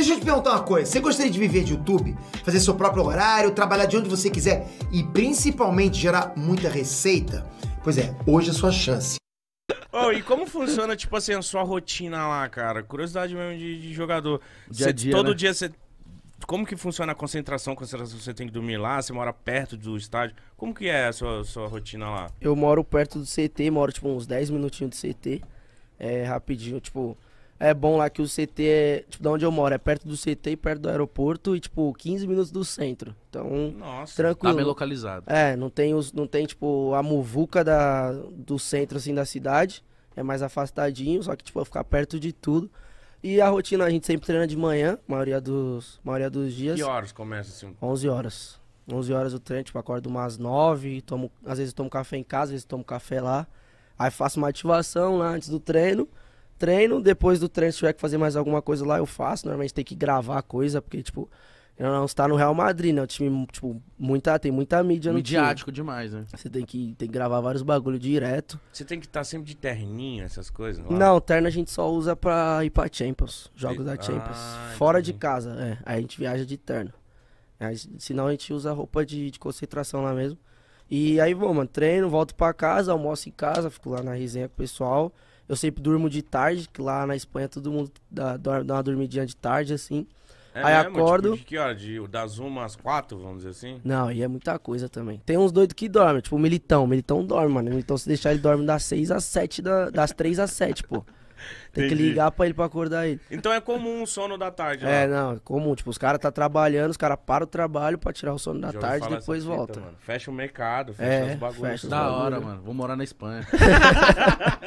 Deixa eu te perguntar uma coisa. Você gostaria de viver de YouTube? Fazer seu próprio horário, trabalhar de onde você quiser e principalmente gerar muita receita? Pois é, hoje é a sua chance. Oh, e como funciona, tipo assim, a sua rotina lá, cara? Curiosidade mesmo de, de jogador. Dia cê, dia, todo né? dia você. Como que funciona a concentração? Concentração você tem que dormir lá? Você mora perto do estádio? Como que é a sua, sua rotina lá? Eu moro perto do CT, moro tipo uns 10 minutinhos do CT. É rapidinho, tipo é bom lá que o CT é, tipo, da onde eu moro, é perto do CT e perto do aeroporto e, tipo, 15 minutos do centro. Então, Nossa, tranquilo. Tá bem localizado. É, não tem, os, não tem tipo, a muvuca da, do centro, assim, da cidade. É mais afastadinho, só que, tipo, ficar perto de tudo. E a rotina, a gente sempre treina de manhã, maioria dos, maioria dos dias. Que horas começa, assim? 11 horas. 11 horas o treino, tipo, acordo umas 9, tomo, às vezes tomo café em casa, às vezes tomo café lá. Aí faço uma ativação lá antes do treino treino, depois do treino, se tiver que fazer mais alguma coisa lá, eu faço. Normalmente tem que gravar a coisa, porque, tipo, não está no Real Madrid, né? O time, tipo, muita, tem muita mídia no Midiático demais, né? Você tem que, tem que gravar vários bagulho direto. Você tem que estar tá sempre de terninho, essas coisas? Lá. É? Não, terno a gente só usa pra ir pra Champions, jogos da Champions. Ah, Fora entendi. de casa, é. Aí a gente viaja de terno. Aí, senão a gente usa roupa de, de concentração lá mesmo. E aí, bom, mano, treino, volto pra casa, almoço em casa, fico lá na resenha com o pessoal. Eu sempre durmo de tarde, que lá na Espanha todo mundo dá, dá uma dormidinha de tarde, assim. É aí mesmo? Tipo, acordo. Tipo, de que hora? De, das uma às quatro, vamos dizer assim? Não, e é muita coisa também. Tem uns doidos que dormem, tipo o Militão. O Militão dorme, mano. Militão, se deixar, ele dorme das seis às sete, da, das três às sete, pô. Tem que ligar pra ele pra acordar ele. Então é comum o sono da tarde, né? É, não, é comum. Tipo, os caras tá trabalhando, os caras param o trabalho pra tirar o sono da Já tarde e depois volta. Fita, fecha o mercado, fecha é, os bagulhos. Fecha da bagulho. hora, mano. Vou morar na Espanha.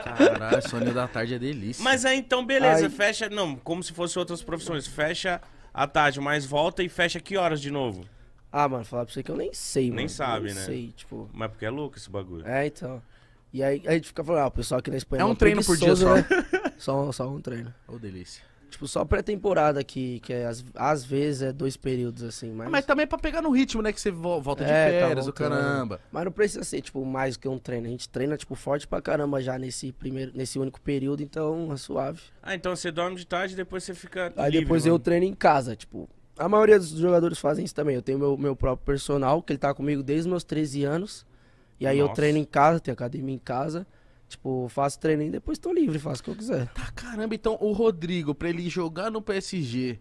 Caralho, sono da tarde é delícia. Mas aí é, então, beleza, aí... fecha. Não, como se fosse outras profissões. Fecha a tarde, mas volta e fecha que horas de novo? Ah, mano, falar pra você que eu nem sei, nem mano. Nem sabe, nem né? Sei, tipo. Mas porque é louco esse bagulho. É, então. E aí a gente fica falando, ah, o pessoal aqui na Espanha é, é um treino por dia só. Né? só. Só um treino. Ô, oh, delícia. Tipo, só pré-temporada que, que é, às, às vezes é dois períodos, assim, mas... mas também é pra pegar no ritmo, né, que você volta de é, tá férias, tá o né? caramba. Mas não precisa ser, tipo, mais que um treino. A gente treina, tipo, forte pra caramba já nesse primeiro, nesse único período, então é suave. Ah, então você dorme de tarde e depois você fica Aí livre, depois mano. eu treino em casa, tipo... A maioria dos jogadores fazem isso também. Eu tenho meu, meu próprio personal, que ele tá comigo desde meus 13 anos. E aí Nossa. eu treino em casa, tenho academia em casa. Tipo, faço treino e depois tô livre, faço o que eu quiser. Tá caramba, então o Rodrigo, pra ele jogar no PSG,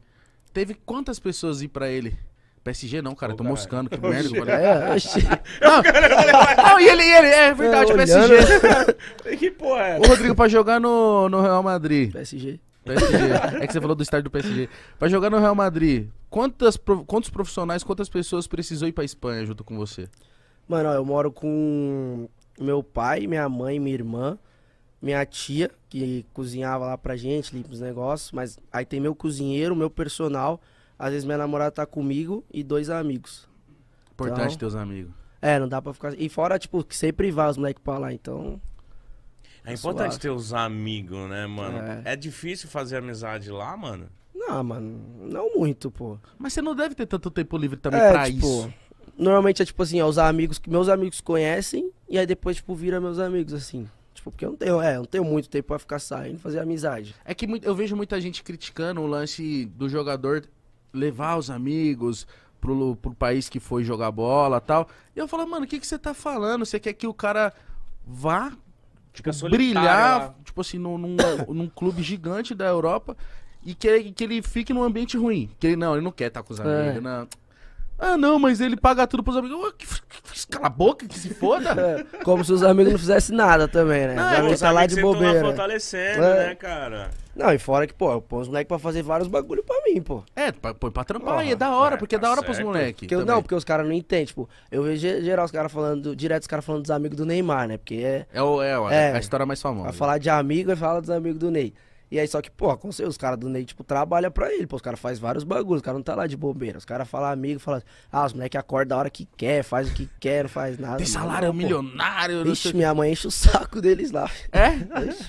teve quantas pessoas ir pra ele? PSG não, cara, oh, tô moscando, que merda. Oh, é, oxi. Não, não, e ele, ele, é verdade, é, PSG. que porra é? O Rodrigo pra jogar no, no Real Madrid. PSG. PSG. É que você falou do estádio do PSG. Pra jogar no Real Madrid, quantas, quantos profissionais, quantas pessoas precisou ir pra Espanha junto com você? Mano, ó, eu moro com meu pai, minha mãe, minha irmã, minha tia, que cozinhava lá pra gente, limpa os negócios. Mas aí tem meu cozinheiro, meu personal. Às vezes minha namorada tá comigo e dois amigos. Importante então, teus amigos. É, não dá pra ficar. E fora, tipo, que sempre vai os moleques pra lá, então. É importante suave. ter os amigos, né, mano? É. é difícil fazer amizade lá, mano? Não, mano, não muito, pô. Mas você não deve ter tanto tempo livre também é, pra tipo, isso. Normalmente é tipo assim, é os amigos que meus amigos conhecem, e aí depois, tipo, vira meus amigos, assim. Tipo, porque eu não tenho, é, não tenho muito tempo pra ficar saindo, fazer amizade. É que eu vejo muita gente criticando o lance do jogador levar os amigos pro, pro país que foi jogar bola tal. E eu falo, mano, o que, que você tá falando? Você quer que o cara vá tipo, brilhar, lá. tipo assim, num, num, num clube gigante da Europa e que, que ele fique num ambiente ruim. Que ele não, ele não quer estar tá com os é. amigos, não. Ah, não, mas ele paga tudo pros amigos. Oh, que, que, cala a boca, que se foda. É, como se os amigos não fizessem nada também, né? Não, os tá lá de tá bobeira. Lá fortalecendo, é. né, cara? Não, e fora que, pô, eu põe os moleques pra fazer vários bagulho pra mim, pô. É, põe pra trampar, ah, é da hora, é, porque tá é da tá hora certo. pros moleques. Não, porque os caras não entendem, tipo, eu vejo geral os caras falando, direto os caras falando dos amigos do Neymar, né? Porque é. É, o, é, é. é a história mais famosa. Vai falar de amigo e é fala dos amigos do Ney. E aí, só que, pô, com os caras do Ney, tipo, trabalha pra ele, pô, os caras fazem vários bagulhos, os caras não tá lá de bobeira. Os caras falam amigo, fala ah, os moleques acordam a hora que quer, faz o que quer, não faz nada. Tem salário não, milionário, Vixe, minha mãe enche o saco deles lá. É?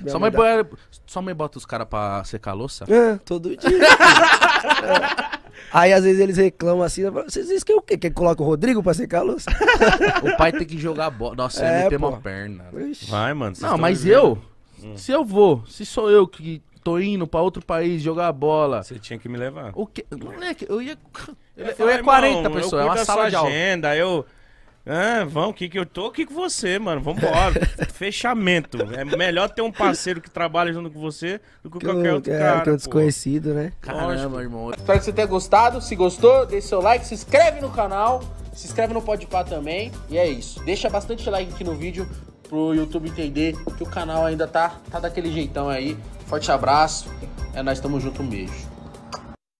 só sua, mãe dá... bora... sua mãe bota os caras pra secar a louça? É, todo dia. É. Aí às vezes eles reclamam assim, vocês dizem que é o quê? Quer que coloca o Rodrigo pra secar a louça? o pai tem que jogar bola. Nossa, é, ele tem uma perna. Né? Vai, mano. Não, mas eu, hum. se eu vou, se sou eu que tô indo pra outro país jogar bola. Você tinha que me levar. O quê? Moleque, eu ia. Eu, eu, eu ia 40 pessoas, é uma sala de aula. Agenda, eu. Ah, vamos, que que eu tô aqui com você, mano. Vambora. Fechamento. É melhor ter um parceiro que trabalha junto com você do que, que qualquer outro é, cara. Que é um desconhecido, né? Caramba, irmão. Espero que você tenha gostado. Se gostou, deixe seu like, se inscreve no canal, se inscreve no Podpah também. E é isso. Deixa bastante like aqui no vídeo pro YouTube entender que o canal ainda tá, tá daquele jeitão aí. Forte abraço. É nós estamos junto mesmo.